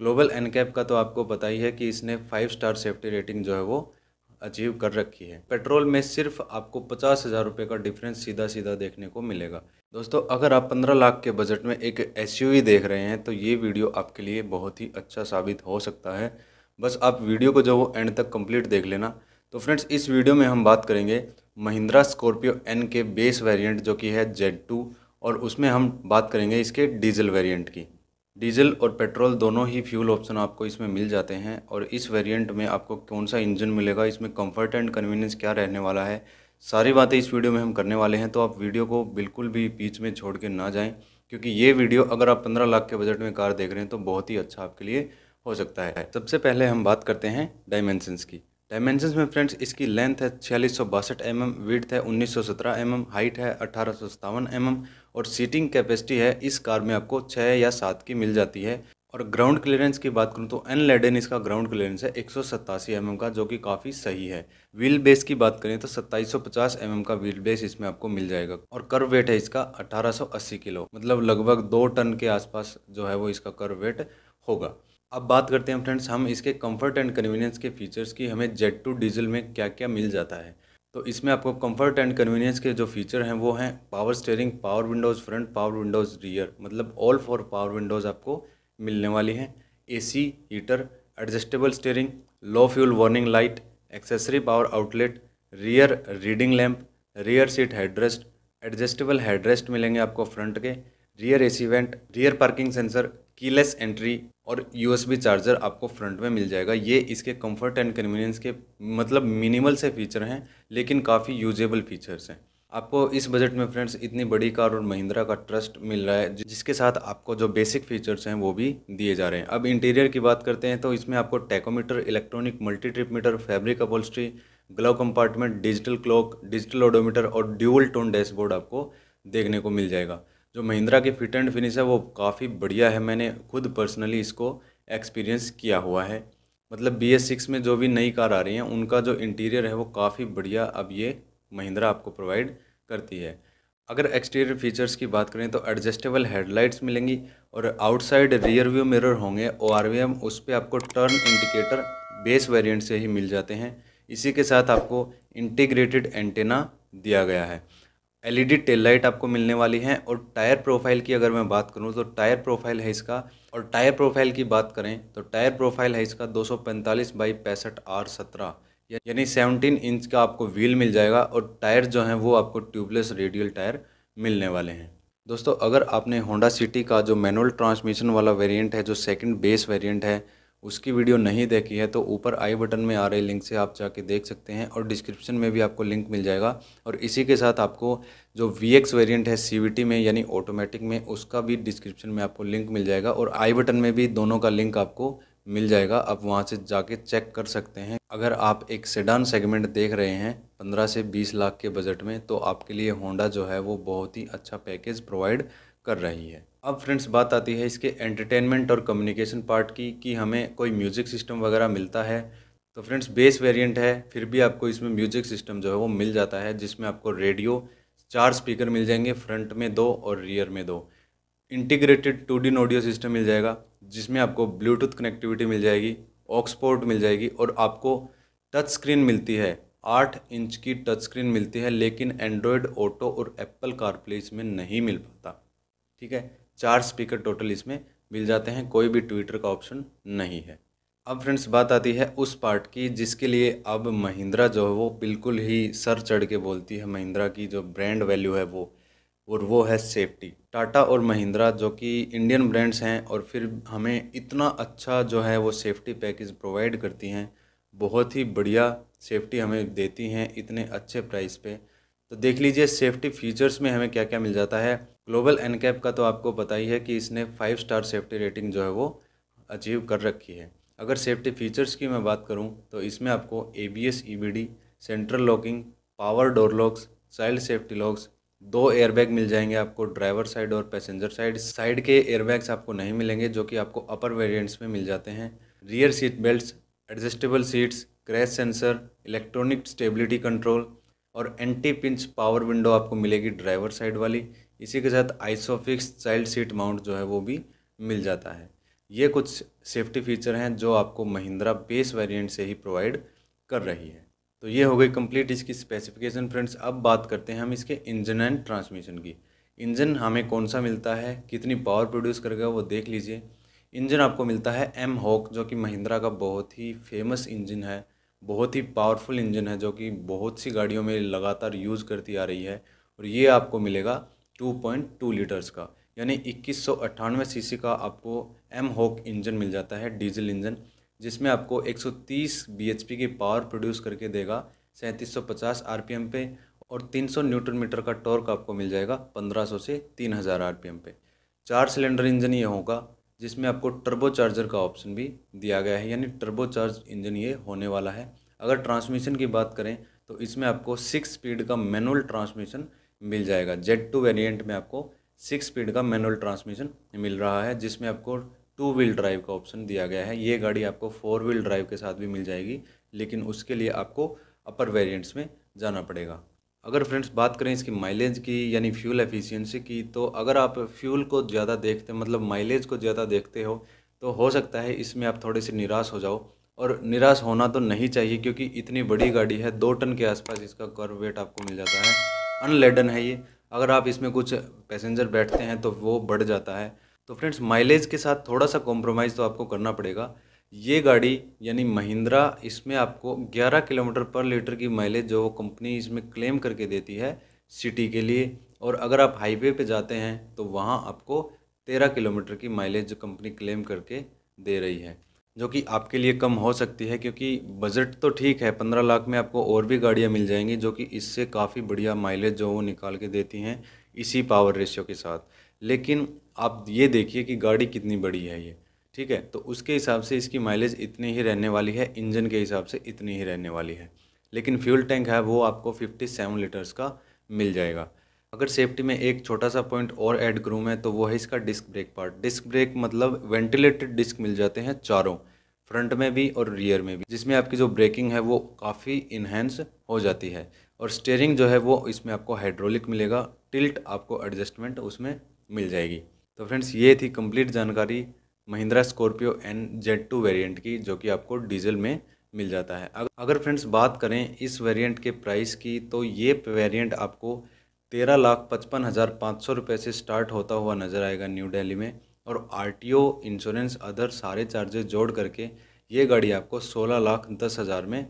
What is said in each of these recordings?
global NCAP का तो आपको पता ही है कि इसने फाइव स्टार सेफ्टी रेटिंग जो है वो अचीव कर रखी है पेट्रोल में सिर्फ आपको पचास हज़ार रुपये का डिफरेंस सीधा सीधा देखने को मिलेगा दोस्तों अगर आप पंद्रह लाख के बजट में एक एस देख रहे हैं तो ये वीडियो आपके लिए बहुत ही अच्छा साबित हो सकता है बस आप वीडियो को जो वो एंड तक कंप्लीट देख लेना तो फ्रेंड्स इस वीडियो में हम बात करेंगे महिंद्रा स्कॉर्पियो एन के बेस वेरिएंट जो कि है जेड टू और उसमें हम बात करेंगे इसके डीजल वेरिएंट की डीजल और पेट्रोल दोनों ही फ्यूल ऑप्शन आपको इसमें मिल जाते हैं और इस वेरिएंट में आपको कौन सा इंजन मिलेगा इसमें कंफर्ट एंड कन्वीनियंस क्या रहने वाला है सारी बातें इस वीडियो में हम करने वाले हैं तो आप वीडियो को बिल्कुल भी बीच में छोड़ के ना जाएं क्योंकि ये वीडियो अगर आप पंद्रह लाख के बजट में कार देख रहे हैं तो बहुत ही अच्छा आपके लिए हो सकता है सबसे पहले हम बात करते हैं डायमेंशनस की डायमेंशनस में फ्रेंड्स इसकी लेंथ है छियालीस सौ बासठ एम एम विड्थ है उन्नीस सौ सत्रह एम एम हाइट है अठारह सौ एम एम और सीटिंग कैपेसिटी है इस कार में आपको छः या सात की मिल जाती है और ग्राउंड क्लियरेंस की बात करूँ तो एन लेडन इसका ग्राउंड क्लियरेंस है एक सौ mm का जो कि काफ़ी सही है व्हील बेस की बात करें तो 2750 mm का व्हील बेस इसमें आपको मिल जाएगा और कर्व वेट है इसका 1880 किलो मतलब लगभग दो टन के आसपास जो है वो इसका कर्व वेट होगा अब बात करते हैं फ्रेंड्स हम इसके कम्फर्ट एंड कन्वीनियंस के फीचर्स की हमें जेट टू डीजल में क्या क्या मिल जाता है तो इसमें आपको कंफर्ट एंड कन्वीनियंस के जो फीचर हैं वो हैं power steering power windows front power windows rear मतलब ऑल फॉर पावर विंडोज़ आपको मिलने वाली हैं AC heater adjustable steering low fuel warning light accessory power outlet rear reading lamp rear seat headrest adjustable headrest मिलेंगे आपको front के rear AC vent rear parking sensor keyless entry और USB charger आपको front में मिल जाएगा ये इसके कंफर्ट एंड कन्वीनियंस के मतलब मिनिमल से फीचर हैं लेकिन काफ़ी यूजेबल फीचर्स हैं आपको इस बजट में फ्रेंड्स इतनी बड़ी कार और महिंद्रा का ट्रस्ट मिल रहा है जिसके साथ आपको जो बेसिक फीचर्स हैं वो भी दिए जा रहे हैं अब इंटीरियर की बात करते हैं तो इसमें आपको tachometer electronic multi trip meter fabric upholstery glove compartment digital clock digital odometer और ड्यूअल टोन डैशबोर्ड आपको देखने को मिल जाएगा जो महिंद्रा की फिट एंड फिनिश है वो काफ़ी बढ़िया है मैंने खुद पर्सनली इसको एक्सपीरियंस किया हुआ है मतलब बी एस सिक्स में जो भी नई कार आ रही हैं उनका जो इंटीरियर है वो काफ़ी बढ़िया अब ये महिंद्रा आपको प्रोवाइड करती है अगर एक्सटीरियर फीचर्स की बात करें तो एडजस्टेबल हेडलाइट्स मिलेंगी और आउटसाइड रियर व्यू मिरर होंगे ओ आर वी एम उस पर आपको टर्न इंडिकेटर बेस वेरिएंट से ही मिल जाते हैं इसी के साथ आपको इंटीग्रेटेड एंटेना दिया गया है एलईडी टेल लाइट आपको मिलने वाली है और टायर प्रोफाइल की अगर मैं बात करूँ तो टायर प्रोफाइल है इसका और टायर प्रोफाइल की बात करें तो टायर प्रोफाइल है इसका 245 बाई पैंसठ आर सत्रह यानी 17 इंच का आपको व्हील मिल जाएगा और टायर जो हैं वो आपको ट्यूबलेस रेडियल टायर मिलने वाले हैं दोस्तों अगर आपने होंडा सिटी का जो मैनुअल ट्रांसमिशन वाला वेरिएंट है जो सेकंड बेस वेरिएंट है उसकी वीडियो नहीं देखी है तो ऊपर आई बटन में आ रहे लिंक से आप जाके देख सकते हैं और डिस्क्रिप्शन में भी आपको लिंक मिल जाएगा और इसी के साथ आपको जो वी एक्स वेरियंट है सी में यानी ऑटोमेटिक में उसका भी डिस्क्रिप्शन में आपको लिंक मिल जाएगा और आई बटन में भी दोनों का लिंक आपको मिल जाएगा आप वहाँ से जाके चेक कर सकते हैं अगर आप एक सेडान सेगमेंट देख रहे हैं पंद्रह से बीस लाख के बजट में तो आपके लिए होंडा जो है वो बहुत ही अच्छा पैकेज प्रोवाइड कर रही है अब फ्रेंड्स बात आती है इसके एंटरटेनमेंट और कम्युनिकेशन पार्ट की कि हमें कोई म्यूज़िक सिस्टम वगैरह मिलता है तो फ्रेंड्स बेस वेरिएंट है फिर भी आपको इसमें म्यूज़िक सिस्टम जो है वो मिल जाता है जिसमें आपको रेडियो चार स्पीकर मिल जाएंगे फ्रंट में दो और रियर में दो integrated two D audio system मिल जाएगा जिसमें आपको ब्लूटूथ कनेक्टिविटी मिल जाएगी ऑक्सपोर्ट मिल जाएगी और आपको टच स्क्रीन मिलती है आठ इंच की टच स्क्रीन मिलती है लेकिन एंड्रॉयड ऑटो और एप्पल कारप्ले इसमें नहीं मिल पाता ठीक है चार स्पीकर टोटल इसमें मिल जाते हैं कोई भी ट्विटर का ऑप्शन नहीं है अब फ्रेंड्स बात आती है उस पार्ट की जिसके लिए अब महिंद्रा जो है वो बिल्कुल ही सर चढ़ के बोलती है महिंद्रा की जो ब्रांड वैल्यू है वो और वो है सेफ्टी टाटा और महिंद्रा जो कि इंडियन ब्रांड्स हैं और फिर हमें इतना अच्छा जो है वो सेफ्टी पैकेज प्रोवाइड करती हैं बहुत ही बढ़िया सेफ्टी हमें देती हैं इतने अच्छे प्राइस पे तो देख लीजिए सेफ्टी फीचर्स में हमें क्या क्या मिल जाता है ग्लोबल एनकैप का तो आपको पता ही है कि इसने फाइव स्टार सेफ्टी रेटिंग जो है वो अचीव कर रखी है अगर सेफ्टी फीचर्स की मैं बात करूँ तो इसमें आपको A B S E B D central locking power door locks child safety locks दो एयरबैग मिल जाएंगे आपको ड्राइवर साइड और पैसेंजर साइड साइड के एयरबैग्स आपको नहीं मिलेंगे जो कि आपको अपर वेरिएंट्स में मिल जाते हैं rear seat belt adjustable seats crash sensor electronic stability control और एंटी पिंच पावर विंडो आपको मिलेगी ड्राइवर साइड वाली इसी के साथ आइसोफिक्स चाइल्ड सीट माउंट जो है वो भी मिल जाता है ये कुछ सेफ्टी फीचर हैं जो आपको महिंद्रा बेस वेरिएंट से ही प्रोवाइड कर रही है तो ये हो गई कंप्लीट इसकी स्पेसिफिकेशन फ्रेंड्स अब बात करते हैं हम इसके इंजन एंड ट्रांसमिशन की इंजन हमें कौन सा मिलता है कितनी पावर प्रोड्यूस करेगा वो देख लीजिए इंजन आपको मिलता है एम हॉक जो कि महिंद्रा का बहुत ही फेमस इंजन है बहुत ही पावरफुल इंजन है जो कि बहुत सी गाड़ियों में लगातार यूज़ करती आ रही है और ये आपको मिलेगा 2.2 लीटर्स का यानी इक्कीस सौ का आपको एम होक इंजन मिल जाता है डीजल इंजन जिसमें आपको 130 bhp की पावर प्रोड्यूस करके देगा 3750 आरपीएम पे और 300 न्यूटन मीटर का टॉर्क आपको मिल जाएगा 1500 से 3000 आरपीएम पे चार सिलेंडर इंजन ये होगा जिसमें आपको टर्बो चार्जर का ऑप्शन भी दिया गया है यानी टर्बो चार्ज इंजन ये होने वाला है अगर ट्रांसमिशन की बात करें तो इसमें आपको सिक्स स्पीड का मैनुअल ट्रांसमिशन मिल जाएगा जेड टू वेरिएंट में आपको सिक्स स्पीड का मैनुअल ट्रांसमिशन मिल रहा है जिसमें आपको टू व्हील ड्राइव का ऑप्शन दिया गया है ये गाड़ी आपको फोर व्हील ड्राइव के साथ भी मिल जाएगी लेकिन उसके लिए आपको अपर वेरिएंट्स में जाना पड़ेगा अगर फ्रेंड्स बात करें इसकी माइलेज की यानी फ्यूल एफिशिएंसी की तो अगर आप फ्यूल को ज़्यादा देखते मतलब माइलेज को ज़्यादा देखते हो तो हो सकता है इसमें आप थोड़े से निराश हो जाओ और निराश होना तो नहीं चाहिए क्योंकि इतनी बड़ी गाड़ी है दो टन के आसपास इसका कर वेट आपको मिल जाता है अनलेडन है ये अगर आप इसमें कुछ पैसेंजर बैठते हैं तो वो बढ़ जाता है तो फ्रेंड्स माइलेज के साथ थोड़ा सा कॉम्प्रोमाइज़ तो आपको करना पड़ेगा ये गाड़ी यानी महिंद्रा इसमें आपको 11 किलोमीटर पर लीटर की माइलेज जो कंपनी इसमें क्लेम करके देती है सिटी के लिए और अगर आप हाईवे पे जाते हैं तो वहाँ आपको 13 किलोमीटर की माइलेज जो कंपनी क्लेम करके दे रही है जो कि आपके लिए कम हो सकती है क्योंकि बजट तो ठीक है पंद्रह लाख में आपको और भी गाड़ियाँ मिल जाएंगी जो कि इससे काफ़ी बढ़िया माइलेज जो वो निकाल के देती हैं इसी पावर रेशियो के साथ लेकिन आप ये देखिए कि गाड़ी कितनी बड़ी है ये ठीक है तो उसके हिसाब से इसकी माइलेज इतनी ही रहने वाली है इंजन के हिसाब से इतनी ही रहने वाली है लेकिन फ्यूल टैंक है वो आपको 57 लीटर्स का मिल जाएगा अगर सेफ्टी में एक छोटा सा पॉइंट और ऐड करूँ मैं तो वो है इसका disc brake part disc brake मतलब वेंटिलेटेड डिस्क मिल जाते हैं चारों फ्रंट में भी और रियर में भी जिसमें आपकी जो ब्रेकिंग है वो काफ़ी इन्हेंस हो जाती है और स्टेयरिंग जो है वो इसमें आपको हाइड्रोलिक मिलेगा टिल्ट आपको एडजस्टमेंट उसमें मिल जाएगी तो फ्रेंड्स ये थी कंप्लीट जानकारी Mahindra Scorpio N Z two variant की जो कि आपको डीजल में मिल जाता है अगर फ्रेंड्स बात करें इस वेरिएंट के प्राइस की तो ये वेरिएंट आपको तेरह लाख पचपन हज़ार पाँच सौ रुपये से स्टार्ट होता हुआ नज़र आएगा न्यू दिल्ली में और आरटीओ इंश्योरेंस अदर सारे चार्जेस जोड़ करके ये गाड़ी आपको सोलह लाख दस हज़ार में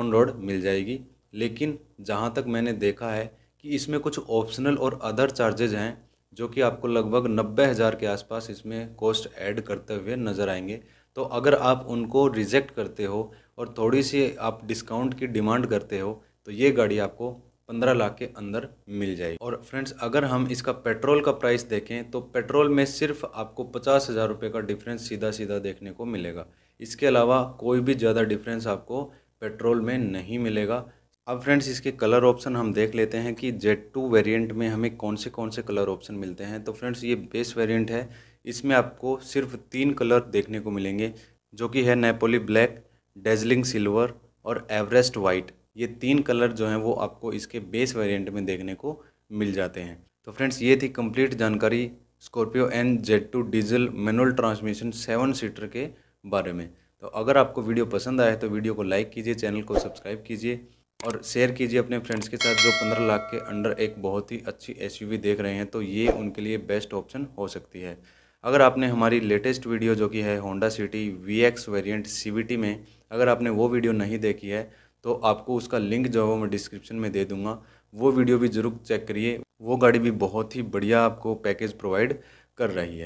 ऑन रोड मिल जाएगी लेकिन जहाँ तक मैंने देखा है कि इसमें कुछ ऑप्शनल और अदर चार्जेज हैं जो कि आपको लगभग नब्बे हज़ार के आसपास इसमें कॉस्ट ऐड करते हुए नज़र आएंगे तो अगर आप उनको रिजेक्ट करते हो और थोड़ी सी आप डिस्काउंट की डिमांड करते हो तो ये गाड़ी आपको पंद्रह लाख के अंदर मिल जाएगी और फ्रेंड्स अगर हम इसका पेट्रोल का प्राइस देखें तो पेट्रोल में सिर्फ आपको पचास हज़ार रुपये का डिफरेंस सीधा सीधा देखने को मिलेगा इसके अलावा कोई भी ज़्यादा डिफरेंस आपको पेट्रोल में नहीं मिलेगा अब फ्रेंड्स इसके कलर ऑप्शन हम देख लेते हैं कि जेड टू में हमें कौन से कौन से कलर ऑप्शन मिलते हैं तो फ्रेंड्स ये बेस वेरियंट है इसमें आपको सिर्फ तीन कलर देखने को मिलेंगे जो कि है नेपोली ब्लैक डेजलिंग सिल्वर और एवरेस्ट वाइट ये तीन कलर जो हैं वो आपको इसके बेस वेरिएंट में देखने को मिल जाते हैं तो फ्रेंड्स ये थी कम्प्लीट जानकारी Scorpio N Z two diesel manual transmission seven seater के बारे में तो अगर आपको वीडियो पसंद आए तो वीडियो को लाइक कीजिए चैनल को सब्सक्राइब कीजिए और शेयर कीजिए अपने फ्रेंड्स के साथ जो पंद्रह लाख के अंडर एक बहुत ही अच्छी एस देख रहे हैं तो ये उनके लिए बेस्ट ऑप्शन हो सकती है अगर आपने हमारी लेटेस्ट वीडियो जो कि है Honda City V X variant सी में अगर आपने वो वीडियो नहीं देखी है तो आपको उसका लिंक जो है मैं डिस्क्रिप्शन में दे दूंगा वो वीडियो भी ज़रूर चेक करिए वो गाड़ी भी बहुत ही बढ़िया आपको पैकेज प्रोवाइड कर रही है